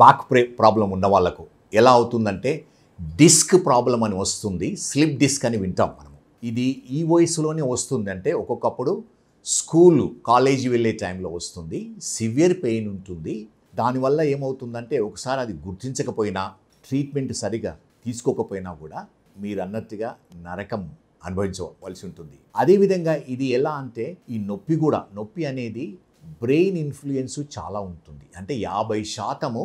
Back ప్రే problem ఉన్న వాళ్ళకు ఎలా అవుతుందంటే డిస్క్ ప్రాబ్లం అని వస్తుంది స్లిప్ డిస్క్ అని వింటాం మనము ఇది ఈ వయసులోనే వస్తుందంటే ఒక్కొక్కప్పుడు స్కూలు కాలేజీ వెళ్ళే టైంలో వస్తుంది సివియర్ పెయిన్ ఉంటుంది దానివల్ల ఏమవుతుందంటే ఒకసారి అది గుర్తించకపోయినా ట్రీట్మెంట్ సరిగా తీసుకోకపోయినా కూడా మీరు అన్నట్టుగా నరకం అనుభవించవలసి ఉంటుంది అదేవిధంగా ఇది ఎలా అంటే ఈ నొప్పి కూడా నొప్పి అనేది బ్రెయిన్ ఇన్ఫ్లుయెన్స్ చాలా ఉంటుంది అంటే యాభై శాతము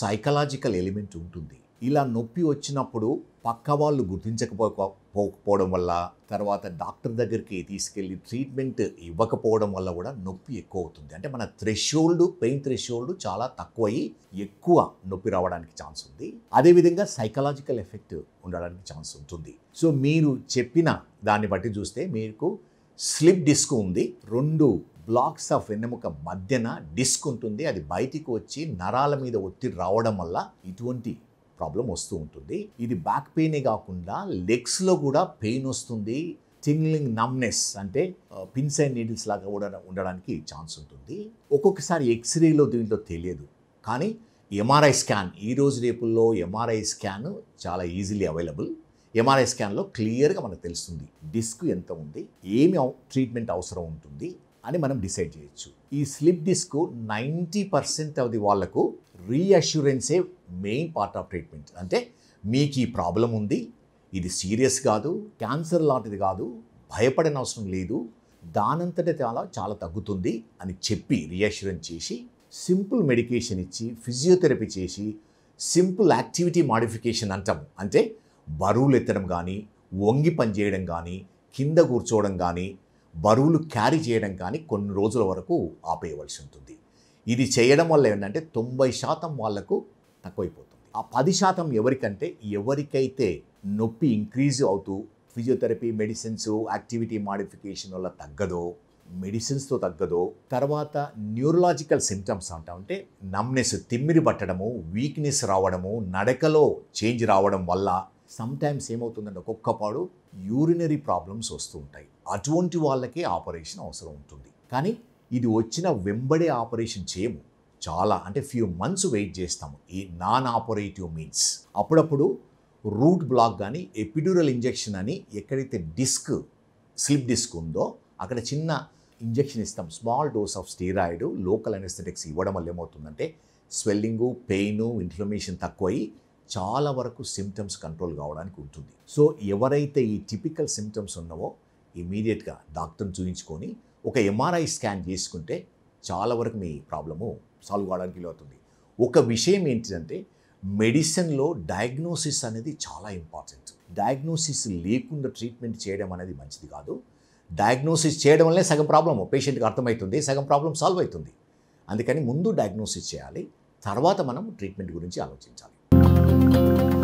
సైకలాజికల్ ఎలిమెంట్ ఉంటుంది ఇలా నొప్పి వచ్చినప్పుడు పక్క వాళ్ళు గుర్తించకపోకపోవడం వల్ల తర్వాత డాక్టర్ దగ్గరికి తీసుకెళ్ళి ట్రీట్మెంట్ ఇవ్వకపోవడం వల్ల కూడా నొప్పి ఎక్కువ అవుతుంది అంటే మన థ్రెషోల్డ్ పెయిన్ థ్రెషోల్డ్ చాలా తక్కువయ్యి ఎక్కువ నొప్పి రావడానికి ఛాన్స్ ఉంది అదేవిధంగా సైకలాజికల్ ఎఫెక్ట్ ఉండడానికి ఛాన్స్ ఉంటుంది సో మీరు చెప్పిన దాన్ని బట్టి చూస్తే మీకు స్లిప్ డిస్క్ ఉంది రెండు బ్లాక్స్ ఆఫ్ వెన్నెముక మధ్యన డిస్క్ ఉంటుంది అది బయటికి వచ్చి నరాల మీద ఒత్తిడి రావడం వల్ల ఇటువంటి ప్రాబ్లం వస్తూ ఉంటుంది ఇది బ్యాక్ పెయినే కాకుండా లెగ్స్లో కూడా పెయిన్ వస్తుంది టింగ్లింగ్ నమ్నెస్ అంటే పిన్స్ అండ్ నీడిల్స్ లాగా కూడా ఉండడానికి ఛాన్స్ ఉంటుంది ఒక్కొక్కసారి ఎక్స్రేలో దీంట్లో తెలియదు కానీ ఎంఆర్ఐ స్కాన్ ఈ రోజు రేపుల్లో ఎంఆర్ఐ స్కాన్ చాలా ఈజీలీ అవైలబుల్ ఎంఆర్ఐ స్కాన్లో క్లియర్గా మనకు తెలుస్తుంది డిస్క్ ఎంత ఉంది ఏమి ట్రీట్మెంట్ అవసరం ఉంటుంది అని మనం డిసైడ్ చేయొచ్చు ఈ స్లిప్ డిస్క్ నైంటీ పర్సెంట్ అది వాళ్ళకు రీఅష్యూరెన్సే మెయిన్ పార్ట్ ఆఫ్ ట్రీట్మెంట్ అంటే మీకు ఈ ప్రాబ్లం ఉంది ఇది సీరియస్ కాదు క్యాన్సర్ లాంటిది కాదు భయపడిన అవసరం లేదు దానంతట చాలా చాలా తగ్గుతుంది అని చెప్పి రీఅష్యూరెన్స్ చేసి సింపుల్ మెడికేషన్ ఇచ్చి ఫిజియోథెరపీ చేసి సింపుల్ యాక్టివిటీ మాడిఫికేషన్ అంటాము అంటే బరువులు ఎత్తడం కానీ వంగి పనిచేయడం కానీ కింద కూర్చోవడం కానీ బరువులు క్యారీ చేయడం కానీ కొన్ని రోజుల వరకు ఆపేయవలసి ఉంటుంది ఇది చేయడం వల్ల ఏంటంటే తొంభై శాతం వాళ్లకు తక్కువైపోతుంది ఆ పది శాతం ఎవరికంటే ఎవరికైతే నొప్పి ఇంక్రీజ్ అవుతూ ఫిజియోథెరపీ మెడిసిన్స్ యాక్టివిటీ మాడిఫికేషన్ వల్ల తగ్గదో మెడిసిన్స్తో తగ్గదో తర్వాత న్యూరలాజికల్ సిమ్టమ్స్ అంటే నమ్నెస్ తిమ్మిరి పట్టడము వీక్నెస్ రావడము నడకలో చేంజ్ రావడం వల్ల సమ్టైమ్స్ ఏమవుతుందంటే ఒక్కొక్క పాడు యూరినరీ ప్రాబ్లమ్స్ వస్తూ ఉంటాయి అటువంటి వాళ్ళకే ఆపరేషన్ అవసరం ఉంటుంది కానీ ఇది వచ్చిన వెంబడే ఆపరేషన్ చేయము చాలా అంటే ఫ్యూ మంత్స్ వెయిట్ చేస్తాము ఈ నాన్ ఆపరేటివ్ మీన్స్ అప్పుడప్పుడు రూట్ బ్లాక్ కానీ ఎపిడ్యూరల్ ఇంజెక్షన్ అని ఎక్కడైతే డిస్క్ స్లిప్ డిస్క్ ఉందో అక్కడ చిన్న ఇంజెక్షన్ ఇస్తాం small dose of steroid local anaesthetics ఇవ్వడం వల్ల ఏమవుతుందంటే స్వెల్లింగు పెయిన్ ఇన్ఫ్లమేషన్ తక్కువయ్యి చాలా వరకు సిమ్టమ్స్ కంట్రోల్ కావడానికి ఉంటుంది సో ఎవరైతే ఈ టిపికల్ సిమ్టమ్స్ ఉన్నావో ఇమీడియట్గా డాక్టర్ని చూపించుకొని ఒక ఎంఆర్ఐ స్కాన్ చేసుకుంటే చాలా వరకు మీ ప్రాబ్లము సాల్వ్ కావడానికి అవుతుంది ఒక విషయం ఏంటిదంటే మెడిసిన్లో డయాగ్నోసిస్ అనేది చాలా ఇంపార్టెంట్ డయాగ్నోసిస్ లేకుండా ట్రీట్మెంట్ చేయడం అనేది మంచిది కాదు డయాగ్నోసిస్ చేయడం వల్లే సగం ప్రాబ్లము పేషెంట్కి అర్థమవుతుంది సగం ప్రాబ్లం సాల్వ్ అవుతుంది అందుకని ముందు డయాగ్నోసిస్ చేయాలి తర్వాత మనం ట్రీట్మెంట్ గురించి ఆలోచించాలి Thank you.